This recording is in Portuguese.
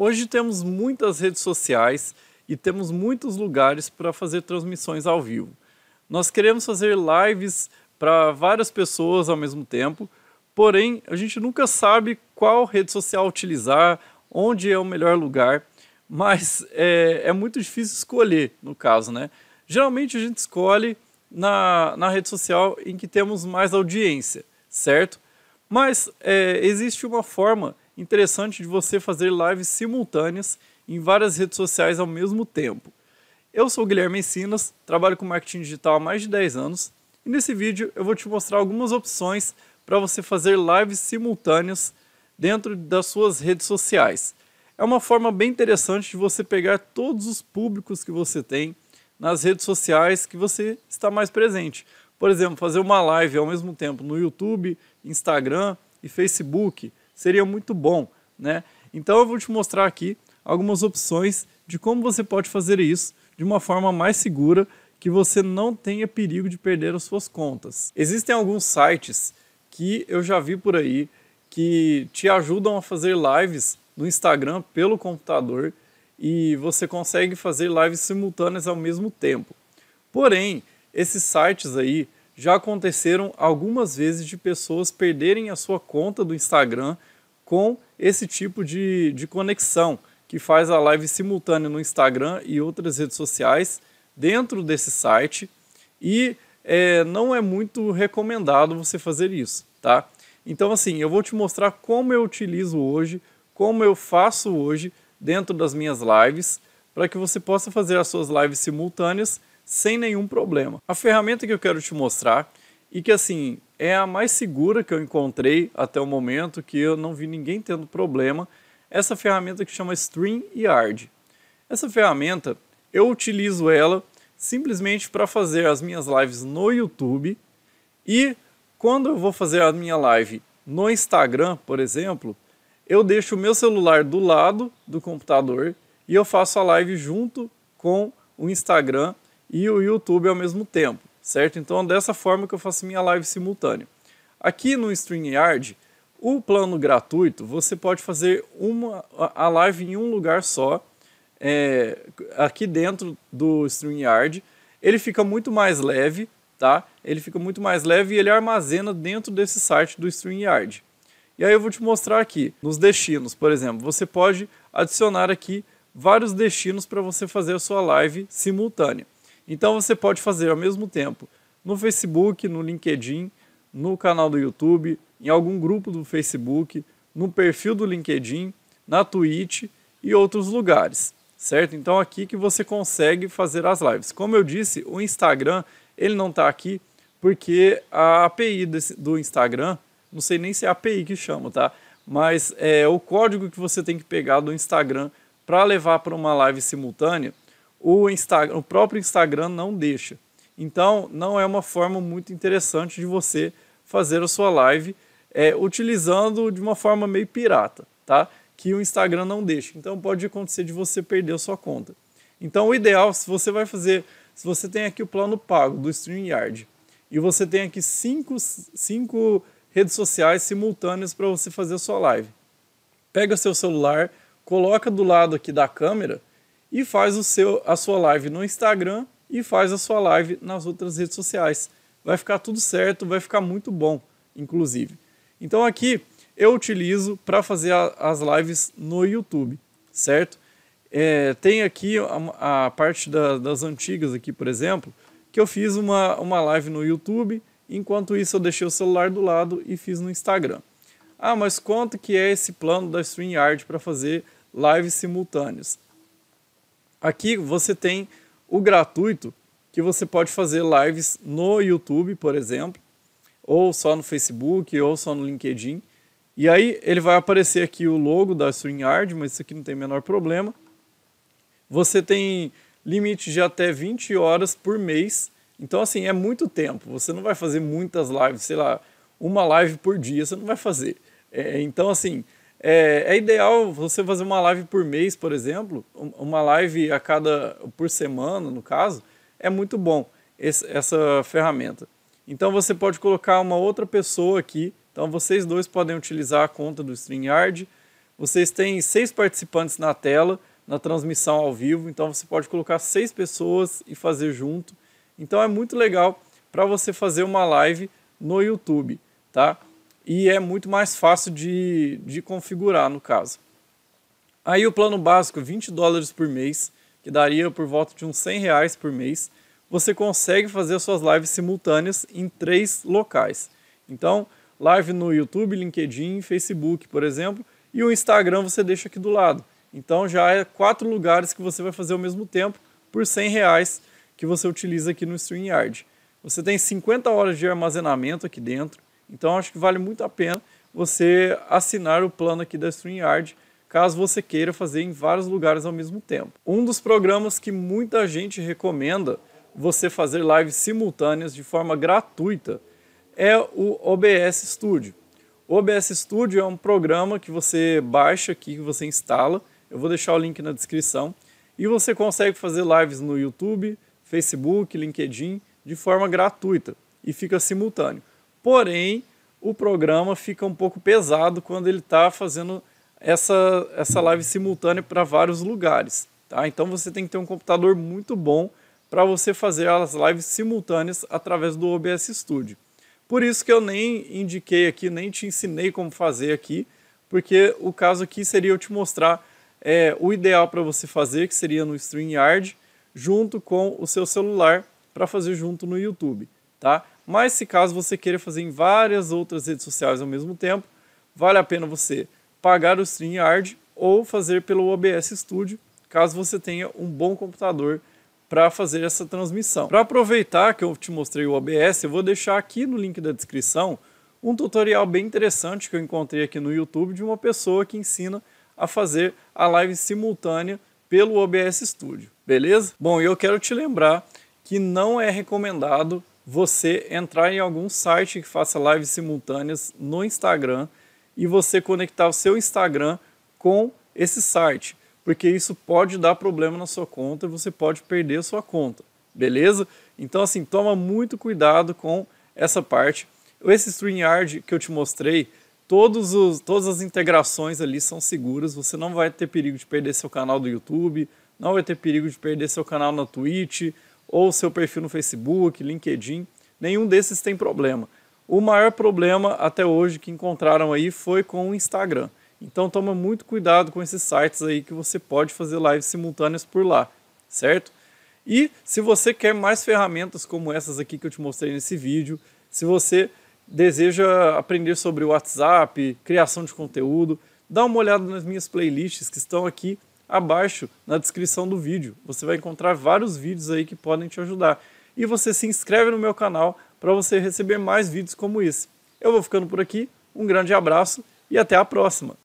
Hoje temos muitas redes sociais e temos muitos lugares para fazer transmissões ao vivo. Nós queremos fazer lives para várias pessoas ao mesmo tempo, porém a gente nunca sabe qual rede social utilizar, onde é o melhor lugar, mas é, é muito difícil escolher no caso, né? Geralmente a gente escolhe na, na rede social em que temos mais audiência, certo? Mas é, existe uma forma interessante de você fazer lives simultâneas em várias redes sociais ao mesmo tempo. Eu sou o Guilherme Sinas, trabalho com marketing digital há mais de 10 anos e nesse vídeo eu vou te mostrar algumas opções para você fazer lives simultâneas dentro das suas redes sociais. É uma forma bem interessante de você pegar todos os públicos que você tem nas redes sociais que você está mais presente. Por exemplo, fazer uma live ao mesmo tempo no YouTube, Instagram e Facebook seria muito bom, né? Então eu vou te mostrar aqui algumas opções de como você pode fazer isso de uma forma mais segura, que você não tenha perigo de perder as suas contas. Existem alguns sites que eu já vi por aí que te ajudam a fazer lives no Instagram pelo computador e você consegue fazer lives simultâneas ao mesmo tempo. Porém, esses sites aí, já aconteceram algumas vezes de pessoas perderem a sua conta do Instagram com esse tipo de, de conexão, que faz a live simultânea no Instagram e outras redes sociais dentro desse site. E é, não é muito recomendado você fazer isso, tá? Então, assim, eu vou te mostrar como eu utilizo hoje, como eu faço hoje dentro das minhas lives, para que você possa fazer as suas lives simultâneas sem nenhum problema. A ferramenta que eu quero te mostrar e que assim é a mais segura que eu encontrei até o momento, que eu não vi ninguém tendo problema, é essa ferramenta que chama StreamYard. Essa ferramenta eu utilizo ela simplesmente para fazer as minhas lives no YouTube e quando eu vou fazer a minha live no Instagram, por exemplo, eu deixo o meu celular do lado do computador e eu faço a live junto com o Instagram e o YouTube ao mesmo tempo, certo? Então, dessa forma que eu faço minha live simultânea. Aqui no StreamYard, o plano gratuito, você pode fazer uma, a live em um lugar só, é, aqui dentro do StreamYard. Ele fica muito mais leve, tá? Ele fica muito mais leve e ele armazena dentro desse site do StreamYard. E aí eu vou te mostrar aqui, nos destinos, por exemplo, você pode adicionar aqui vários destinos para você fazer a sua live simultânea. Então você pode fazer ao mesmo tempo no Facebook, no LinkedIn, no canal do YouTube, em algum grupo do Facebook, no perfil do LinkedIn, na Twitch e outros lugares, certo? Então aqui que você consegue fazer as lives. Como eu disse, o Instagram ele não está aqui porque a API desse, do Instagram, não sei nem se é API que chama, tá? Mas é o código que você tem que pegar do Instagram para levar para uma live simultânea o, Instagram, o próprio Instagram não deixa. Então, não é uma forma muito interessante de você fazer a sua live é, utilizando de uma forma meio pirata, tá? Que o Instagram não deixa. Então, pode acontecer de você perder a sua conta. Então, o ideal, se você vai fazer, se você tem aqui o plano pago do StreamYard e você tem aqui cinco, cinco redes sociais simultâneas para você fazer a sua live, pega seu celular, coloca do lado aqui da câmera e faz o seu, a sua live no Instagram e faz a sua live nas outras redes sociais. Vai ficar tudo certo, vai ficar muito bom, inclusive. Então aqui eu utilizo para fazer a, as lives no YouTube, certo? É, tem aqui a, a parte da, das antigas aqui, por exemplo, que eu fiz uma, uma live no YouTube, enquanto isso eu deixei o celular do lado e fiz no Instagram. Ah, mas quanto que é esse plano da StreamYard para fazer lives simultâneas? Aqui você tem o gratuito, que você pode fazer lives no YouTube, por exemplo, ou só no Facebook, ou só no LinkedIn. E aí ele vai aparecer aqui o logo da StreamYard, mas isso aqui não tem o menor problema. Você tem limite de até 20 horas por mês. Então, assim, é muito tempo. Você não vai fazer muitas lives, sei lá, uma live por dia, você não vai fazer. É, então, assim, é, é, ideal você fazer uma live por mês, por exemplo, uma live a cada por semana, no caso, é muito bom esse, essa ferramenta. Então você pode colocar uma outra pessoa aqui. Então vocês dois podem utilizar a conta do StreamYard. Vocês têm seis participantes na tela, na transmissão ao vivo. Então você pode colocar seis pessoas e fazer junto. Então é muito legal para você fazer uma live no YouTube, tá? e é muito mais fácil de, de configurar no caso. Aí o plano básico, 20 dólares por mês, que daria por volta de uns 100 reais por mês, você consegue fazer suas lives simultâneas em três locais. Então, live no YouTube, LinkedIn, Facebook, por exemplo, e o Instagram você deixa aqui do lado. Então já é quatro lugares que você vai fazer ao mesmo tempo por 100 reais que você utiliza aqui no StreamYard. Você tem 50 horas de armazenamento aqui dentro, então acho que vale muito a pena você assinar o plano aqui da StreamYard, caso você queira fazer em vários lugares ao mesmo tempo. Um dos programas que muita gente recomenda você fazer lives simultâneas de forma gratuita é o OBS Studio. O OBS Studio é um programa que você baixa aqui, que você instala. Eu vou deixar o link na descrição. E você consegue fazer lives no YouTube, Facebook, LinkedIn, de forma gratuita e fica simultâneo porém o programa fica um pouco pesado quando ele está fazendo essa, essa live simultânea para vários lugares. Tá? Então você tem que ter um computador muito bom para você fazer as lives simultâneas através do OBS Studio. Por isso que eu nem indiquei aqui, nem te ensinei como fazer aqui, porque o caso aqui seria eu te mostrar é, o ideal para você fazer, que seria no StreamYard, junto com o seu celular, para fazer junto no YouTube. Tá? Mas se caso você queira fazer em várias outras redes sociais ao mesmo tempo, vale a pena você pagar o StreamYard ou fazer pelo OBS Studio, caso você tenha um bom computador para fazer essa transmissão. Para aproveitar que eu te mostrei o OBS, eu vou deixar aqui no link da descrição um tutorial bem interessante que eu encontrei aqui no YouTube de uma pessoa que ensina a fazer a live simultânea pelo OBS Studio, beleza? Bom, eu quero te lembrar que não é recomendado você entrar em algum site que faça lives simultâneas no Instagram e você conectar o seu Instagram com esse site, porque isso pode dar problema na sua conta e você pode perder a sua conta, beleza? Então assim, toma muito cuidado com essa parte. Esse StreamYard que eu te mostrei, todos os, todas as integrações ali são seguras, você não vai ter perigo de perder seu canal do YouTube, não vai ter perigo de perder seu canal na Twitch, ou seu perfil no Facebook, LinkedIn, nenhum desses tem problema. O maior problema até hoje que encontraram aí foi com o Instagram. Então toma muito cuidado com esses sites aí que você pode fazer lives simultâneas por lá, certo? E se você quer mais ferramentas como essas aqui que eu te mostrei nesse vídeo, se você deseja aprender sobre o WhatsApp, criação de conteúdo, dá uma olhada nas minhas playlists que estão aqui abaixo na descrição do vídeo. Você vai encontrar vários vídeos aí que podem te ajudar. E você se inscreve no meu canal para você receber mais vídeos como esse. Eu vou ficando por aqui, um grande abraço e até a próxima!